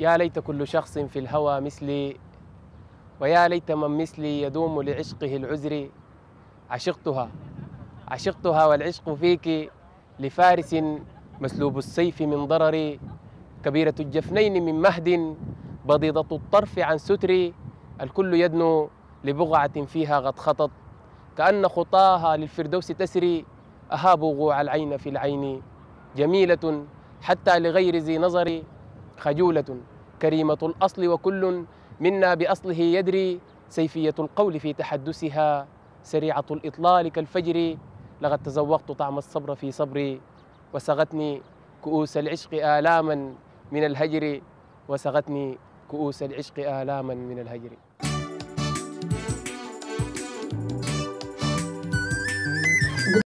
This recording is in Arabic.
يا ليت كل شخص في الهوى مثلي ويا ليت من مثلي يدوم لعشقه العذر عشقتها عشقتها والعشق فيك لفارس مسلوب السيف من ضرري كبيرة الجفنين من مهد بضيضة الطرف عن ستري الكل يدنو لبقعة فيها قد خطط كأن خطاها للفردوس تسري أها غوع العين في العين جميلة حتى لغير ذي نظر خجولة كريمة الأصل وكل منا بأصله يدري سيفية القول في تحدثها سريعة الإطلال كالفجر لقد تزوقت طعم الصبر في صبري وسغتني كؤوس العشق آلاما من الهجر وسغتني كؤوس العشق آلاما من الهجر